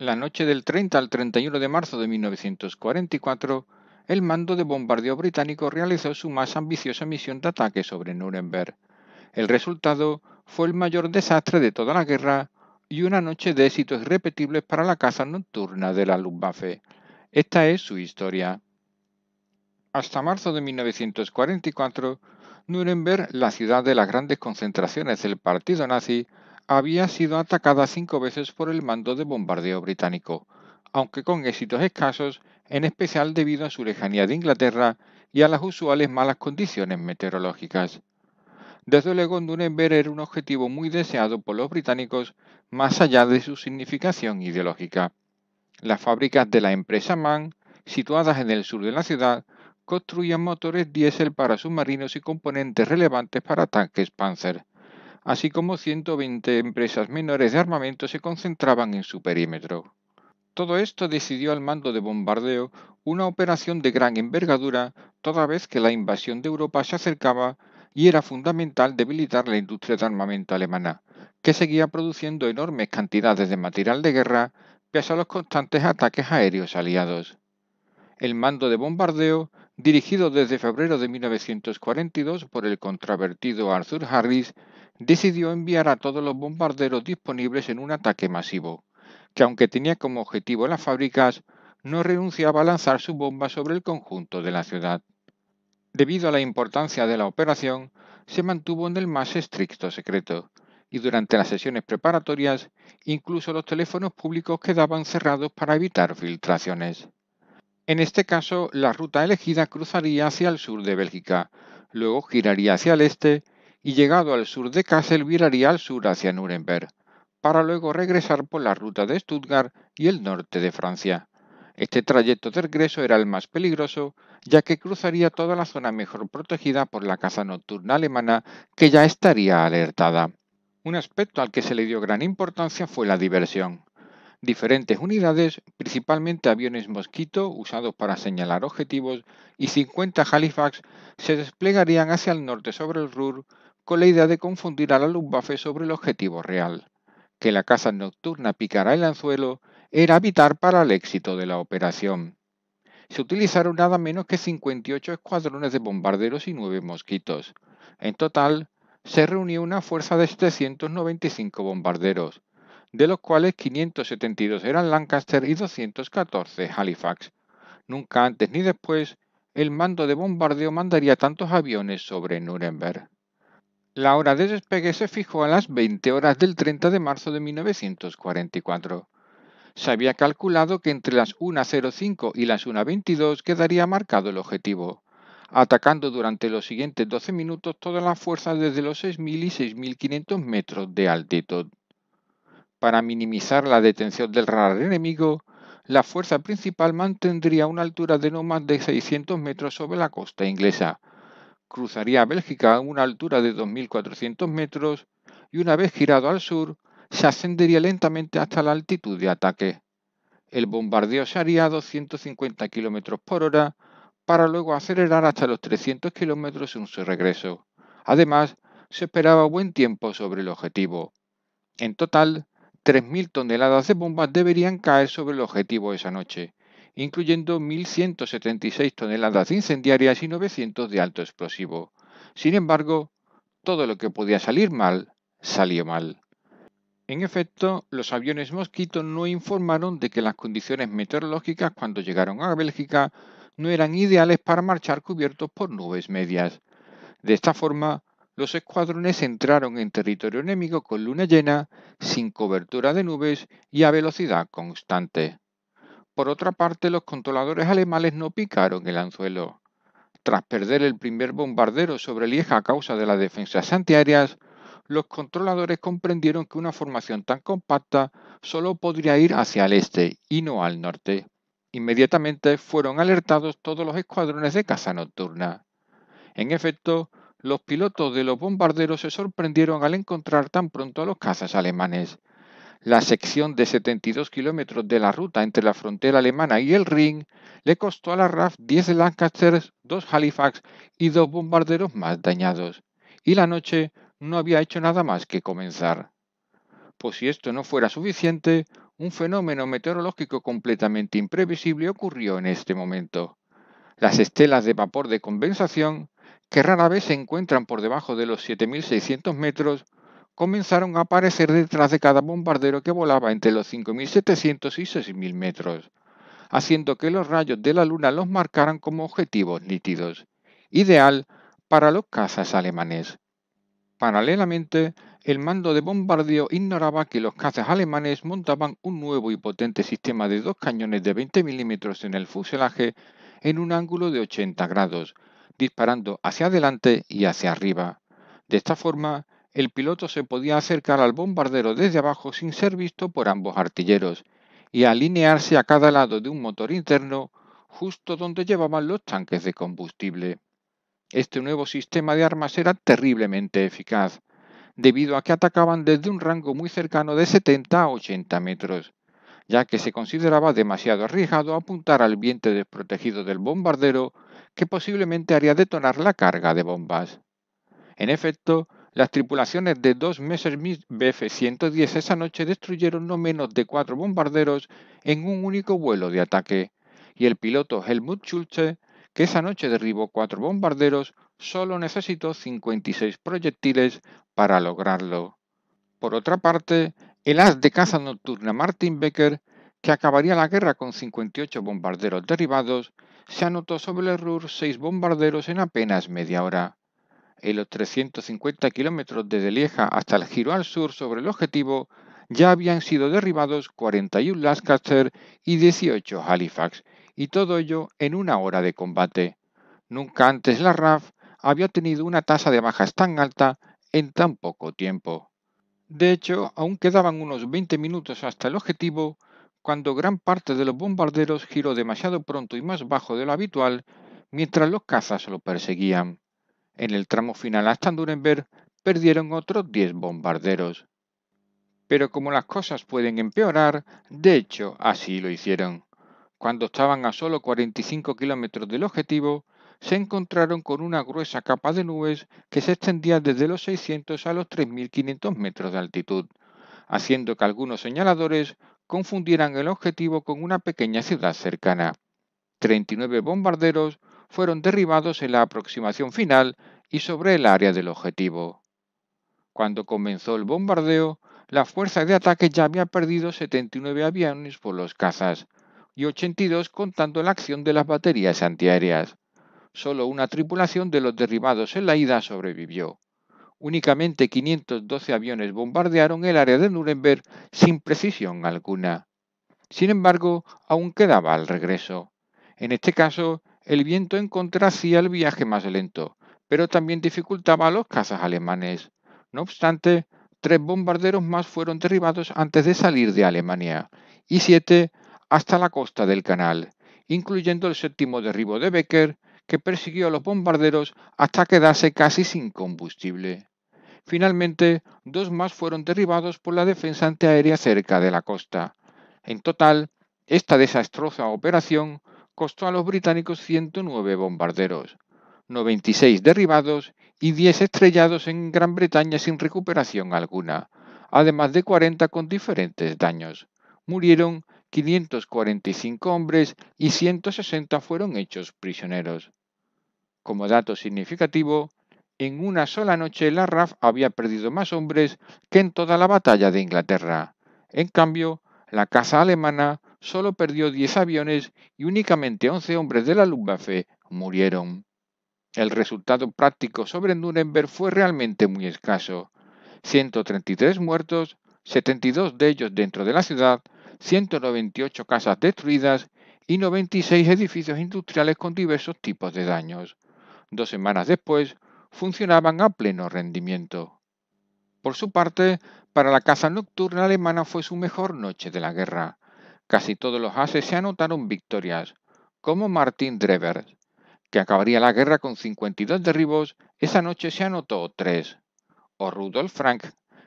La noche del 30 al 31 de marzo de 1944, el mando de bombardeo británico realizó su más ambiciosa misión de ataque sobre Nuremberg. El resultado fue el mayor desastre de toda la guerra y una noche de éxitos repetibles para la caza nocturna de la Luftwaffe. Esta es su historia. Hasta marzo de 1944, Nuremberg, la ciudad de las grandes concentraciones del partido nazi, había sido atacada cinco veces por el mando de bombardeo británico, aunque con éxitos escasos, en especial debido a su lejanía de Inglaterra y a las usuales malas condiciones meteorológicas. Desde luego, Nuremberg era un objetivo muy deseado por los británicos, más allá de su significación ideológica. Las fábricas de la empresa Mann, situadas en el sur de la ciudad, construían motores diésel para submarinos y componentes relevantes para tanques Panzer así como 120 empresas menores de armamento se concentraban en su perímetro. Todo esto decidió al mando de bombardeo una operación de gran envergadura, toda vez que la invasión de Europa se acercaba y era fundamental debilitar la industria de armamento alemana, que seguía produciendo enormes cantidades de material de guerra pese a los constantes ataques aéreos aliados. El mando de bombardeo dirigido desde febrero de 1942 por el contravertido Arthur Harris, decidió enviar a todos los bombarderos disponibles en un ataque masivo, que aunque tenía como objetivo las fábricas, no renunciaba a lanzar su bomba sobre el conjunto de la ciudad. Debido a la importancia de la operación, se mantuvo en el más estricto secreto, y durante las sesiones preparatorias incluso los teléfonos públicos quedaban cerrados para evitar filtraciones. En este caso, la ruta elegida cruzaría hacia el sur de Bélgica, luego giraría hacia el este y llegado al sur de Kassel viraría al sur hacia Nuremberg, para luego regresar por la ruta de Stuttgart y el norte de Francia. Este trayecto de regreso era el más peligroso, ya que cruzaría toda la zona mejor protegida por la caza nocturna alemana, que ya estaría alertada. Un aspecto al que se le dio gran importancia fue la diversión diferentes unidades, principalmente aviones mosquito usados para señalar objetivos, y 50 Halifax se desplegarían hacia el norte sobre el Ruhr con la idea de confundir a la Luftwaffe sobre el objetivo real. Que la caza nocturna picara el anzuelo era vital para el éxito de la operación. Se utilizaron nada menos que 58 escuadrones de bombarderos y 9 mosquitos. En total, se reunió una fuerza de 795 bombarderos, de los cuales 572 eran Lancaster y 214 Halifax. Nunca antes ni después el mando de bombardeo mandaría tantos aviones sobre Nuremberg. La hora de despegue se fijó a las 20 horas del 30 de marzo de 1944. Se había calculado que entre las 1.05 y las 1.22 quedaría marcado el objetivo, atacando durante los siguientes 12 minutos todas las fuerzas desde los 6.000 y 6.500 metros de altitud. Para minimizar la detención del radar enemigo, la fuerza principal mantendría una altura de no más de 600 metros sobre la costa inglesa. Cruzaría Bélgica a una altura de 2.400 metros y una vez girado al sur, se ascendería lentamente hasta la altitud de ataque. El bombardeo se haría a 250 km por hora para luego acelerar hasta los 300 km en su regreso. Además, se esperaba buen tiempo sobre el objetivo. En total, 3.000 toneladas de bombas deberían caer sobre el objetivo esa noche, incluyendo 1.176 toneladas incendiarias y 900 de alto explosivo. Sin embargo, todo lo que podía salir mal, salió mal. En efecto, los aviones Mosquito no informaron de que las condiciones meteorológicas cuando llegaron a Bélgica no eran ideales para marchar cubiertos por nubes medias. De esta forma, los escuadrones entraron en territorio enemigo con luna llena, sin cobertura de nubes y a velocidad constante. Por otra parte, los controladores alemanes no picaron el anzuelo. Tras perder el primer bombardero sobre Lieja a causa de las defensas antiaéreas, los controladores comprendieron que una formación tan compacta solo podría ir hacia el este y no al norte. Inmediatamente fueron alertados todos los escuadrones de caza nocturna. En efecto, los pilotos de los bombarderos se sorprendieron al encontrar tan pronto a los cazas alemanes. La sección de 72 kilómetros de la ruta entre la frontera alemana y el Ring le costó a la RAF 10 Lancasters, 2 Halifax y 2 bombarderos más dañados. Y la noche no había hecho nada más que comenzar. pues si esto no fuera suficiente, un fenómeno meteorológico completamente imprevisible ocurrió en este momento. Las estelas de vapor de condensación que rara vez se encuentran por debajo de los 7.600 metros, comenzaron a aparecer detrás de cada bombardero que volaba entre los 5.700 y 6.000 metros, haciendo que los rayos de la Luna los marcaran como objetivos nítidos, ideal para los cazas alemanes. Paralelamente, el mando de bombardeo ignoraba que los cazas alemanes montaban un nuevo y potente sistema de dos cañones de 20 milímetros en el fuselaje en un ángulo de 80 grados, disparando hacia adelante y hacia arriba. De esta forma, el piloto se podía acercar al bombardero desde abajo sin ser visto por ambos artilleros y alinearse a cada lado de un motor interno justo donde llevaban los tanques de combustible. Este nuevo sistema de armas era terriblemente eficaz, debido a que atacaban desde un rango muy cercano de 70 a 80 metros, ya que se consideraba demasiado arriesgado apuntar al vientre desprotegido del bombardero que posiblemente haría detonar la carga de bombas. En efecto, las tripulaciones de dos Messerschmitt Bf-110 esa noche destruyeron no menos de cuatro bombarderos en un único vuelo de ataque, y el piloto Helmut Schulze, que esa noche derribó cuatro bombarderos, solo necesitó 56 proyectiles para lograrlo. Por otra parte, el as de caza nocturna Martin Becker, que acabaría la guerra con 58 bombarderos derribados, se anotó sobre el Rur seis bombarderos en apenas media hora. En los 350 kilómetros desde Lieja hasta el giro al sur sobre el objetivo, ya habían sido derribados 41 Lancaster y 18 Halifax, y todo ello en una hora de combate. Nunca antes la RAF había tenido una tasa de bajas tan alta en tan poco tiempo. De hecho, aún quedaban unos 20 minutos hasta el objetivo cuando gran parte de los bombarderos giró demasiado pronto y más bajo de lo habitual, mientras los cazas lo perseguían. En el tramo final hasta Nuremberg perdieron otros 10 bombarderos. Pero como las cosas pueden empeorar, de hecho así lo hicieron. Cuando estaban a solo 45 kilómetros del objetivo, se encontraron con una gruesa capa de nubes que se extendía desde los 600 a los 3.500 metros de altitud, haciendo que algunos señaladores confundieran el objetivo con una pequeña ciudad cercana. 39 bombarderos fueron derribados en la aproximación final y sobre el área del objetivo. Cuando comenzó el bombardeo, la fuerza de ataque ya había perdido 79 aviones por los cazas y 82 contando la acción de las baterías antiaéreas. Solo una tripulación de los derribados en la ida sobrevivió. Únicamente 512 aviones bombardearon el área de Nuremberg sin precisión alguna. Sin embargo, aún quedaba al regreso. En este caso, el viento en contra hacía el viaje más lento, pero también dificultaba a los cazas alemanes. No obstante, tres bombarderos más fueron derribados antes de salir de Alemania, y siete hasta la costa del canal, incluyendo el séptimo derribo de Becker, que persiguió a los bombarderos hasta quedarse casi sin combustible. Finalmente, dos más fueron derribados por la defensa antiaérea cerca de la costa. En total, esta desastrosa operación costó a los británicos 109 bombarderos, 96 derribados y 10 estrellados en Gran Bretaña sin recuperación alguna, además de 40 con diferentes daños. Murieron 545 hombres y 160 fueron hechos prisioneros. Como dato significativo, en una sola noche la RAF había perdido más hombres que en toda la batalla de Inglaterra. En cambio, la caza alemana solo perdió 10 aviones y únicamente 11 hombres de la Luftwaffe murieron. El resultado práctico sobre Nuremberg fue realmente muy escaso. 133 muertos, 72 de ellos dentro de la ciudad, 198 casas destruidas y 96 edificios industriales con diversos tipos de daños. Dos semanas después, funcionaban a pleno rendimiento. Por su parte, para la caza nocturna alemana fue su mejor noche de la guerra. Casi todos los ases se anotaron victorias, como Martin Drever, que acabaría la guerra con 52 derribos, esa noche se anotó 3, o Rudolf Frank,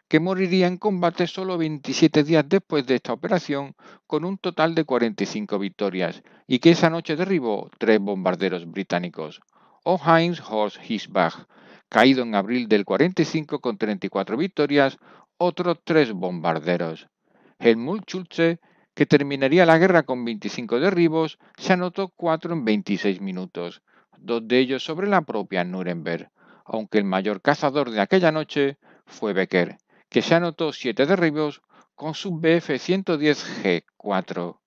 que moriría en combate solo 27 días después de esta operación con un total de 45 victorias y que esa noche derribó tres bombarderos británicos. Heinz Horst Hisbach, caído en abril del 45 con 34 victorias, otros tres bombarderos. Helmut Schulze, que terminaría la guerra con 25 derribos, se anotó 4 en 26 minutos, dos de ellos sobre la propia Nuremberg, aunque el mayor cazador de aquella noche fue Becker, que se anotó siete derribos con su BF-110G4.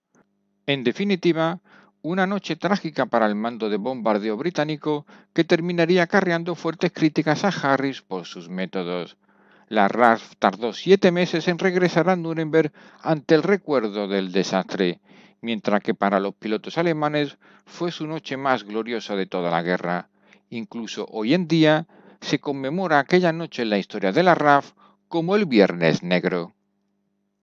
En definitiva, una noche trágica para el mando de bombardeo británico que terminaría acarreando fuertes críticas a Harris por sus métodos. La RAF tardó siete meses en regresar a Nuremberg ante el recuerdo del desastre, mientras que para los pilotos alemanes fue su noche más gloriosa de toda la guerra. Incluso hoy en día se conmemora aquella noche en la historia de la RAF como el Viernes Negro.